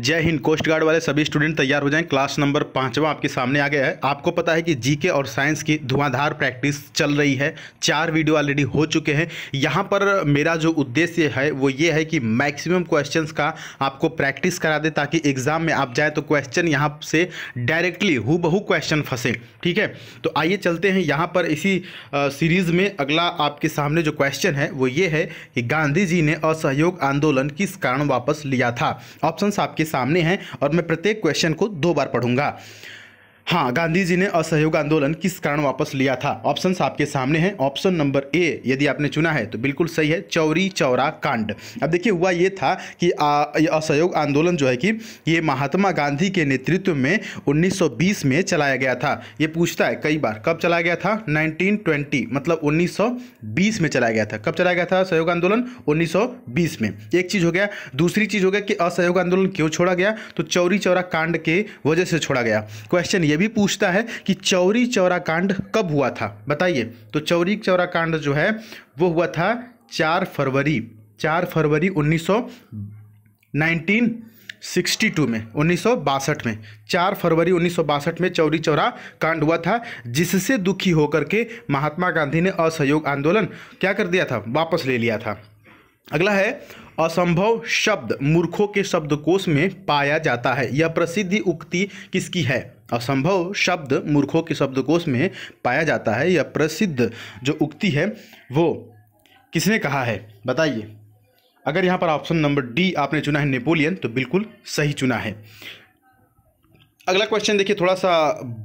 जय Hind coast guard वाले सभी स्टूडेंट तैयार हो जाएं क्लास नंबर पाँचवा आपके सामने आ गया है आपको पता है कि जीके और साइंस की धुआंधार प्रैक्टिस चल रही है चार वीडियो ऑलरेडी हो चुके हैं यहाँ पर मेरा जो उद्देश्य है वो ये है कि मैक्सिमम क्वेश्चंस का आपको प्रैक्टिस करा दे ताकि एग्जाम में आप जाए तो क्वेश्चन यहाँ से डायरेक्टली हु क्वेश्चन फंसे ठीक है तो आइए चलते हैं यहाँ पर इसी सीरीज़ में अगला आपके सामने जो क्वेश्चन है वो ये है कि गांधी जी ने असहयोग आंदोलन किस कारण वापस लिया था ऑप्शन आपके आपके सामने हैं और मैं प्रत्येक क्वेश्चन को दो बार पढ़ूंगा हाँ गांधी जी ने असहयोग आंदोलन किस कारण वापस लिया था ऑप्शन आपके सामने हैं ऑप्शन नंबर ए यदि आपने चुना है तो बिल्कुल सही है चौरी चौरा कांड अब देखिए हुआ ये था कि असहयोग आंदोलन जो है कि ये महात्मा गांधी के नेतृत्व में 1920 में चलाया गया था ये पूछता है कई बार कब चलाया गया था नाइनटीन मतलब उन्नीस में चलाया गया था कब चलाया गया था असहयोग आंदोलन उन्नीस में एक चीज़ हो गया दूसरी चीज़ हो गया कि असहयोग आंदोलन क्यों छोड़ा गया तो चौरी चौरा कांड के वजह से छोड़ा गया क्वेश्चन यह भी पूछता है कि चौरी चौरा कांड कब हुआ था बताइए तो चौरी चौरा कांड जो है वो हुआ था चार फरवरी चार फरवरी उन्नीस सिक्सटी टू में उन्नीस में चार फरवरी उन्नीस में चौरी चौरा कांड हुआ था जिससे दुखी होकर के महात्मा गांधी ने असहयोग आंदोलन क्या कर दिया था वापस ले लिया था अगला है असंभव शब्द मूर्खों के शब्दकोश में पाया जाता है यह प्रसिद्ध उक्ति किसकी है असंभव शब्द मूर्खों के शब्दकोश में पाया जाता है यह प्रसिद्ध जो उक्ति है वो किसने कहा है बताइए अगर यहाँ पर ऑप्शन नंबर डी आपने चुना है नेपोलियन तो बिल्कुल सही चुना है अगला क्वेश्चन देखिए थोड़ा सा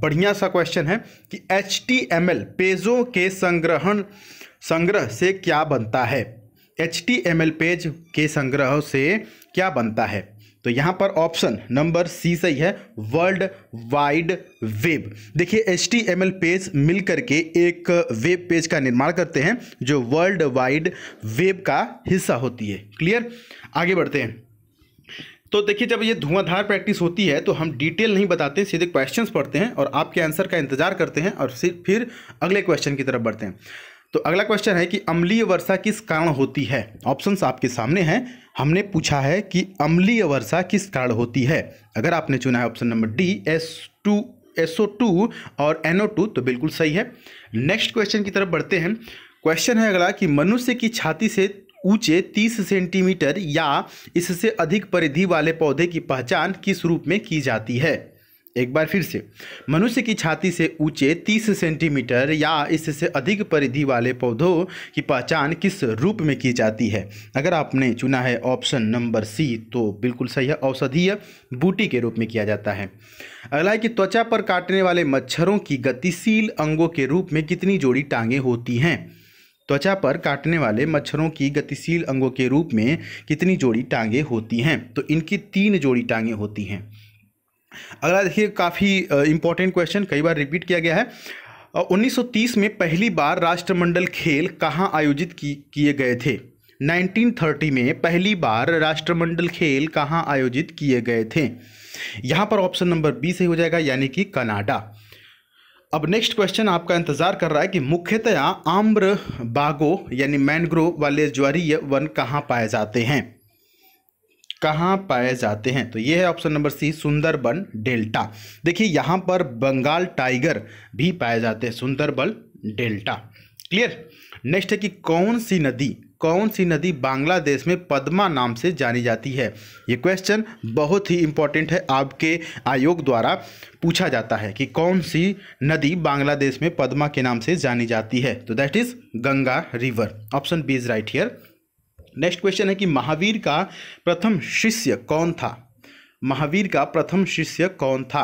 बढ़िया सा क्वेश्चन है कि एच टी एम एल पेजों के संग्रहण संग्रह से क्या बनता है H T M L page के संग्रह से क्या बनता है तो यहां पर ऑप्शन नंबर सी सही है वर्ल्ड वाइड वेब देखिए H T M L page मिल करके एक वेब पेज का निर्माण करते हैं जो वर्ल्ड वाइड वेब का हिस्सा होती है क्लियर आगे बढ़ते हैं तो देखिए जब ये धुआंधार प्रैक्टिस होती है तो हम डिटेल नहीं बताते सीधे क्वेश्चंस पढ़ते हैं और आपके आंसर का इंतजार करते हैं और फिर अगले क्वेश्चन की तरफ बढ़ते हैं तो अगला क्वेश्चन है कि अम्लीय वर्षा किस कारण होती है ऑप्शंस आपके सामने हैं हमने पूछा है कि अम्लीय वर्षा किस कारण होती है अगर आपने चुना है option number D S two SO two और एनओ टू तो बिल्कुल सही है नेक्स्ट क्वेश्चन की तरफ बढ़ते हैं क्वेश्चन है अगला कि मनुष्य की छाती से ऊंचे 30 सेंटीमीटर या इससे अधिक परिधि वाले पौधे की पहचान किस रूप में की जाती है एक बार फिर से मनुष्य की छाती से ऊंचे 30 सेंटीमीटर या इससे अधिक परिधि वाले पौधों की पहचान किस रूप में की जाती है अगर आपने चुना है ऑप्शन नंबर सी तो बिल्कुल सही है औषधीय बूटी के रूप में किया जाता है अगला है कि त्वचा पर काटने वाले मच्छरों की गतिशील अंगों के रूप में कितनी जोड़ी टांगें होती हैं त्वचा पर काटने वाले मच्छरों की गतिशील अंगों के रूप में कितनी जोड़ी टांगें होती हैं तो इनकी तीन जोड़ी टांगें होती हैं अगला देखिए काफ़ी इंपॉर्टेंट क्वेश्चन कई बार रिपीट किया गया है 1930 में पहली बार राष्ट्रमंडल खेल कहाँ आयोजित किए गए थे 1930 में पहली बार राष्ट्रमंडल खेल कहाँ आयोजित किए गए थे यहाँ पर ऑप्शन नंबर बी से हो जाएगा यानी कि कनाडा अब नेक्स्ट क्वेश्चन आपका इंतजार कर रहा है कि मुख्यतया आम्र बागो यानी मैनग्रोव वाले ज्वारीय वन कहाँ पाए जाते हैं कहाँ पाए जाते हैं तो ये है option number C Sundarban delta देखिए यहाँ पर बंगाल टाइगर भी पाए जाते हैं सुंदरबन डेल्टा क्लियर नेक्स्ट है कि कौन सी नदी कौन सी नदी बांग्लादेश में पद्मा नाम से जानी जाती है ये क्वेश्चन बहुत ही इंपॉर्टेंट है आपके आयोग द्वारा पूछा जाता है कि कौन सी नदी बांग्लादेश में पद्मा के नाम से जानी जाती है तो that is Ganga river option B is right here next question है कि महावीर का प्रथम शिष्य कौन था महावीर का प्रथम शिष्य कौन था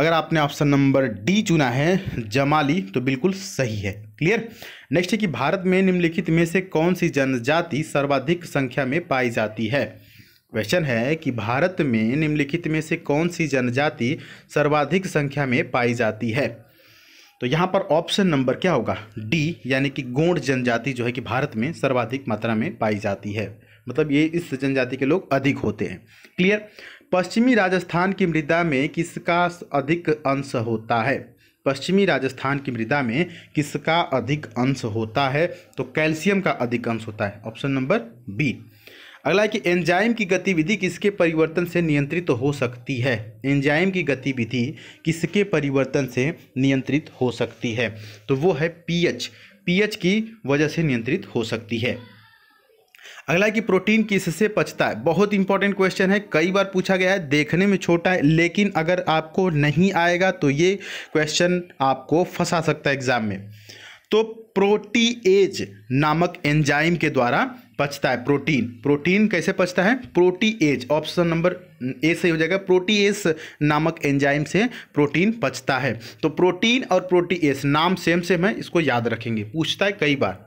अगर आपने ऑप्शन नंबर डी चुना है जमाली तो बिल्कुल सही है क्लियर नेक्स्ट है कि भारत में निम्नलिखित में से कौन सी जनजाति सर्वाधिक संख्या में पाई जाती है क्वेश्चन है कि भारत में निम्नलिखित में से कौन सी जनजाति सर्वाधिक संख्या में पाई जाती है तो यहाँ पर ऑप्शन नंबर क्या होगा डी यानी कि गोंड जनजाति जो है कि भारत में सर्वाधिक मात्रा में पाई जाती है मतलब ये इस जनजाति के लोग अधिक होते हैं क्लियर पश्चिमी राजस्थान की मृदा में किसका अधिक अंश होता है पश्चिमी राजस्थान की मृदा में किसका अधिक अंश होता है तो कैल्शियम का अधिक अंश होता है ऑप्शन नंबर बी अगला है कि एंजाइम की गतिविधि किसके परिवर्तन से नियंत्रित तो हो सकती है एंजाइम की गतिविधि किसके परिवर्तन से नियंत्रित हो सकती है तो वो है पीएच पीएच की वजह से नियंत्रित हो सकती है अगला कि प्रोटीन किससे पचता है बहुत इंपॉर्टेंट क्वेश्चन है कई बार पूछा गया है देखने में छोटा है लेकिन अगर आपको नहीं आएगा तो ये क्वेश्चन आपको फंसा सकता है एग्जाम में तो प्रोटीएज नामक एंजाइम के द्वारा पचता है प्रोटीन प्रोटीन कैसे पचता है प्रोटीएज ऑप्शन नंबर ए से हो जाएगा प्रोटीएस नामक एंजाइम से प्रोटीन पचता है तो प्रोटीन और प्रोटीएस नाम सेम सेम है इसको याद रखेंगे पूछता है कई बार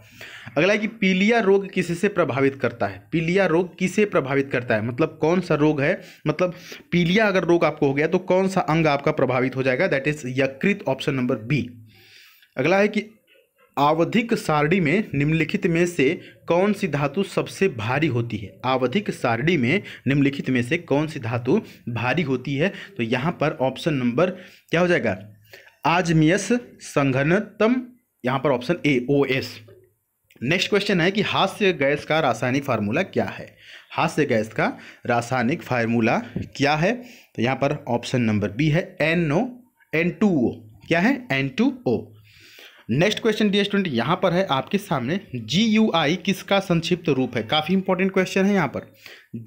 अगला है कि पीलिया रोग किसे से प्रभावित करता है पीलिया रोग किसे प्रभावित करता है मतलब कौन सा रोग है मतलब पीलिया अगर रोग आपको हो गया तो कौन सा अंग आपका प्रभावित हो जाएगा दैट इज यकृत ऑप्शन नंबर बी अगला है कि आवधिक सारणी में निम्नलिखित में से कौन सी धातु सबसे भारी होती है आवधिक सारणी में निम्नलिखित में से कौन सी धातु भारी होती है तो यहाँ पर ऑप्शन नंबर क्या हो जाएगा आजमियस संघनतम यहाँ पर option A O S next question है कि हास्य गैस का रासायनिक फार्मूला क्या है हास्य गैस का रासायनिक फार्मूला क्या है तो यहाँ पर ऑप्शन नंबर बी है N O N two O क्या है N two O next question the student यहाँ पर है आपके सामने जी यू आई किसका संक्षिप्त रूप है काफ़ी इंपॉर्टेंट क्वेश्चन है यहाँ पर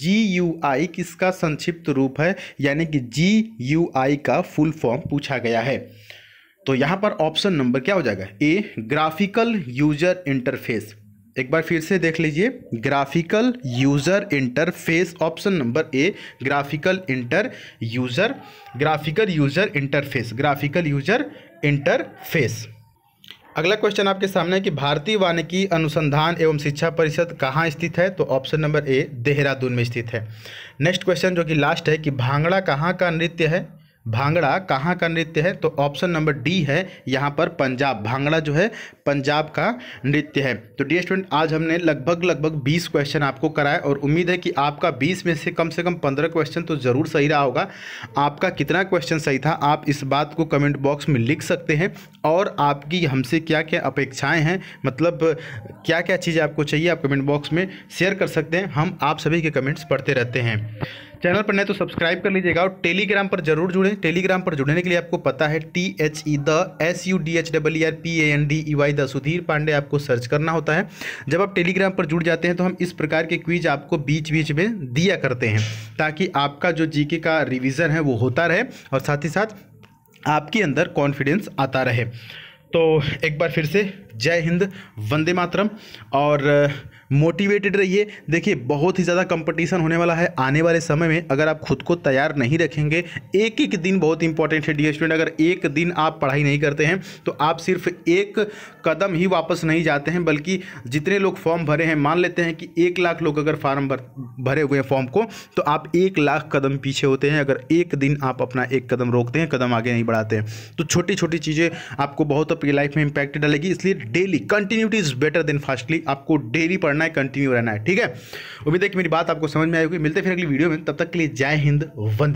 जी यू आई किसका संक्षिप्त रूप है यानी कि जी यू आई का फुल फॉर्म पूछा गया है तो यहाँ पर ऑप्शन नंबर क्या हो जाएगा ए ग्राफिकल यूजर इंटरफेस एक बार फिर से देख लीजिए graphical user interface option number A graphical inter user graphical user interface graphical user interface अगला क्वेश्चन आपके सामने है कि भारतीय वानिकी अनुसंधान एवं शिक्षा परिषद कहाँ स्थित है तो ऑप्शन नंबर ए देहरादून में स्थित है नेक्स्ट क्वेश्चन जो कि लास्ट है कि भांगड़ा कहाँ का नृत्य है भांगड़ा कहाँ का नृत्य है तो ऑप्शन नंबर डी है यहाँ पर पंजाब भांगड़ा जो है पंजाब का नृत्य है तो डी स्टूडेंट आज हमने लगभग लगभग 20 क्वेश्चन आपको कराए और उम्मीद है कि आपका 20 में से कम से कम 15 क्वेश्चन तो ज़रूर सही रहा होगा आपका कितना क्वेश्चन सही था आप इस बात को कमेंट बॉक्स में लिख सकते हैं और आपकी हमसे क्या क्या अपेक्षाएँ हैं मतलब क्या क्या चीज़ें आपको चाहिए आप कमेंट बॉक्स में शेयर कर सकते हैं हम आप सभी के कमेंट्स पढ़ते रहते हैं चैनल पर नहीं तो सब्सक्राइब कर लीजिएगा और टेलीग्राम पर जरूर जुड़ें टेलीग्राम पर जुड़ने के लिए आपको पता है T H E the S U D H double R P A N D E Y the Sudhir Pandey आपको सर्च करना होता है जब आप टेलीग्राम पर जुड़ जाते हैं तो हम इस प्रकार के क्वीज़ आपको बीच बीच में दिया करते हैं ताकि आपका जो जी के का रिविज़न है वो होता रहे और साथ ही साथ आपके अंदर कॉन्फिडेंस आता रहे तो एक बार फिर से जय हिंद वंदे मातरम और मोटिवेटेड रहिए देखिए बहुत ही ज़्यादा कंपटीशन होने वाला है आने वाले समय में अगर आप खुद को तैयार नहीं रखेंगे एक एक दिन बहुत इंपॉर्टेंट है डी स्टूडेंट अगर एक दिन आप पढ़ाई नहीं करते हैं तो आप सिर्फ एक कदम ही वापस नहीं जाते हैं बल्कि जितने लोग फॉर्म भरे हैं मान लेते हैं कि एक लाख लोग अगर फॉर्म भरे हुए हैं फॉर्म को तो आप एक लाख कदम पीछे होते हैं अगर एक दिन आप अपना एक कदम रोकते हैं कदम आगे नहीं बढ़ाते हैं तो छोटी छोटी चीज़ें आपको बहुत अपनी लाइफ में इंपैक्ट डालेगी इसलिए daily continuity is better than fastly आपको डेली पढ़ करना है कंटिन्यू रहना है ठीक है उम्मीद है कि मेरी बात आपको समझ में आएगी मिलते फिर अगली वीडियो में तब तक के लिए जय हिंद वंदे